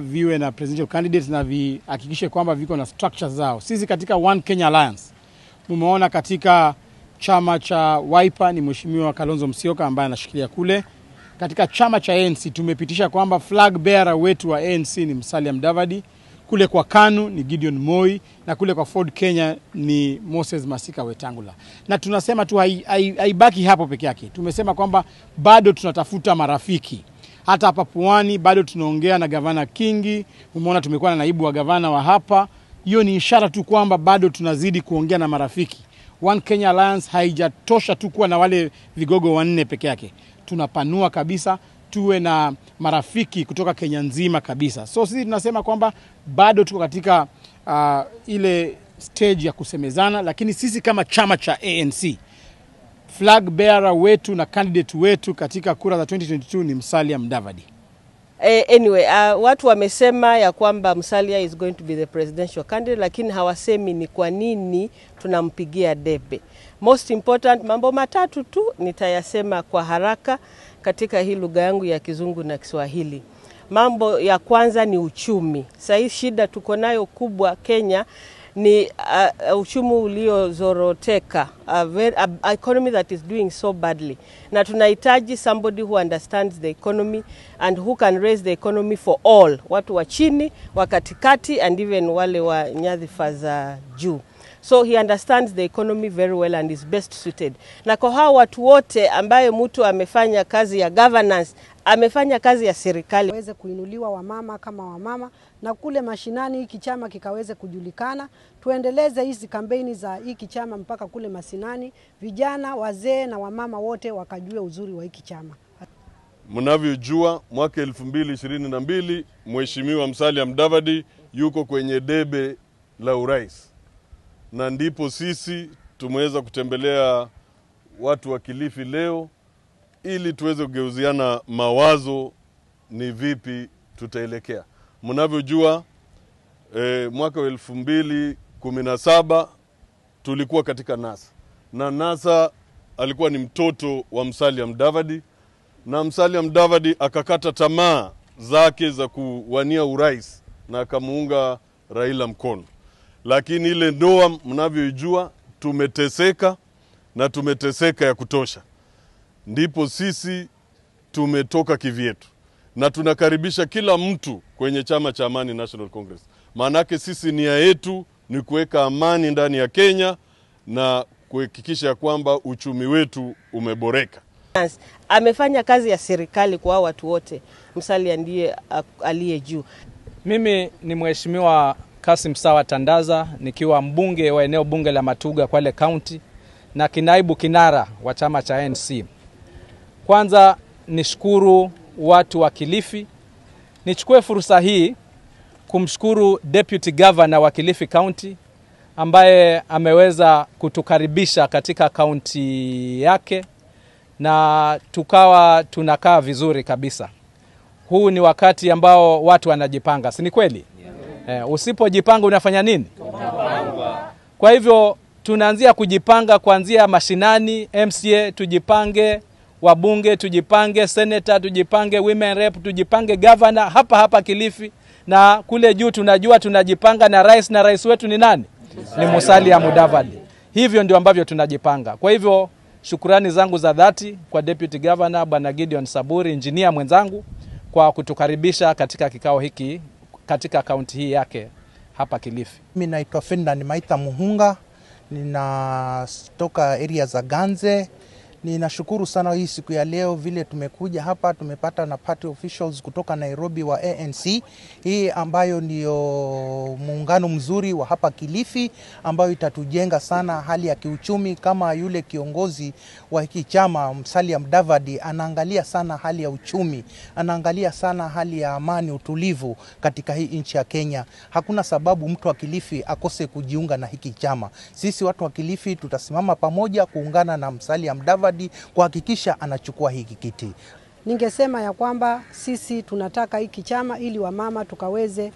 viwe na presidential candidates na vihakikishe kwamba viko na structure zao. Sisi katika One Kenya Alliance tumeona katika chama cha Wiper ni Mheshimiwa Kalonzo Musyoka ambaye anashikilia kule. Katika chama cha ANC tumepitisha kwamba flag bearer wetu wa ANC ni Musalia Mudavadi, kule kwa KANU ni Gideon Moi na kule kwa Ford Kenya ni Moses Masika Wetangula. Na tunasema tu haibaki hai, hai hapo peke yake. Tumesema kwamba bado tunatafuta marafiki hata hapa Pwani bado tunaongea na gavana Kingi, umeona tumekuwa na naibu wa gavana wa hapa. Hiyo ni ishara tu kwamba bado tunazidi kuongea na marafiki. One Kenya Alliance haijatosha tu kuwa na wale vigogo wanne peke yake, tunapanua kabisa tuwe na marafiki kutoka Kenya nzima kabisa. So sisi tunasema kwamba bado tuko katika uh, ile stage ya kusemezana, lakini sisi kama chama cha ANC flag bearer wetu na candidate wetu katika kura za 2022 ni Musalia Mudavadi. Eh, anyway, uh, watu wamesema ya kwamba Musalia is going to be the presidential candidate, lakini hawasemi ni kwa nini tunampigia debe. Most important mambo matatu tu nitayasema kwa haraka katika hii lugha yangu ya Kizungu na Kiswahili. Mambo ya kwanza ni uchumi. Sasa shida tuko nayo kubwa Kenya ni uh, uh, uchumi uliozoroteka a, very, a, a economy that is doing so badly, na tunahitaji somebody who understands the economy and who can raise the economy for all, watu wa chini, wa katikati and even wale wa nyadhifa za juu. So he understands the economy very well and is best suited. Na kwa hao watu wote ambaye mtu amefanya kazi ya governance amefanya kazi ya serikali, waweze kuinuliwa wamama kama wamama, na kule mashinani hiki chama kikaweze kujulikana. Tuendeleze hizi kampeni za hiki chama mpaka kule masinani vijana, wazee na wamama wote wakajue uzuri wa hiki chama. Mnavyojua, mwaka elfu mbili ishirini na mbili Mheshimiwa Musalia Mudavadi yuko kwenye debe la urais, na ndipo sisi tumeweza kutembelea watu wa Kilifi leo ili tuweze kugeuziana mawazo, ni vipi tutaelekea. Mnavyojua e, mwaka wa elfu mbili kumi na saba tulikuwa katika NASA na NASA alikuwa ni mtoto wa Musalia Mudavadi na Musalia Mudavadi akakata tamaa zake za kuwania urais na akamuunga Raila mkono, lakini ile ndoa mnavyoijua, tumeteseka na tumeteseka ya kutosha ndipo sisi tumetoka kivyetu, na tunakaribisha kila mtu kwenye chama cha Amani National Congress. Maanake sisi nia yetu ni kuweka amani ndani ya Kenya na kuhakikisha kwamba uchumi wetu umeboreka. Amefanya kazi ya serikali kwa watu wote, Musalia ndiye aliye juu. Mimi ni mheshimiwa Kasim Sawa Tandaza nikiwa mbunge wa eneo bunge la Matuga Kwale County na kinaibu kinara wa chama cha NC. Kwanza nishukuru watu wa Kilifi. Nichukue fursa hii kumshukuru Deputy Governor wa Kilifi County ambaye ameweza kutukaribisha katika kaunti yake na tukawa tunakaa vizuri kabisa. Huu ni wakati ambao watu wanajipanga, si ni kweli? Yeah. Eh, usipojipanga unafanya nini? Kwa hivyo tunaanzia kujipanga kuanzia mashinani, MCA tujipange wabunge tujipange, senator tujipange, women rep tujipange, governor hapa hapa Kilifi na kule juu tunajua tunajipanga na rais, na rais wetu ni nani? Ni Musalia Mudavadi. Hivyo ndio ambavyo tunajipanga. Kwa hivyo shukrani zangu za dhati kwa deputy governor bwana Gideon Saburi, injinia mwenzangu, kwa kutukaribisha katika kikao hiki katika kaunti hii yake hapa Kilifi. Mimi naitwa ni maita Muhunga, ninatoka area za Ganze Ninashukuru sana hii siku ya leo vile tumekuja hapa, tumepata na party officials kutoka Nairobi wa ANC, hii ambayo ndio muungano mzuri wa hapa Kilifi, ambayo itatujenga sana hali ya kiuchumi. Kama yule kiongozi wa hiki chama msalia mdavadi anaangalia sana hali ya uchumi, anaangalia sana hali ya amani, utulivu katika hii nchi ya Kenya. Hakuna sababu mtu wa Kilifi akose kujiunga na hiki chama. Sisi watu wa Kilifi tutasimama pamoja kuungana na msalia mdavadi Edward kuhakikisha anachukua hiki kiti. Ningesema ya kwamba sisi tunataka hiki chama ili wamama tukaweze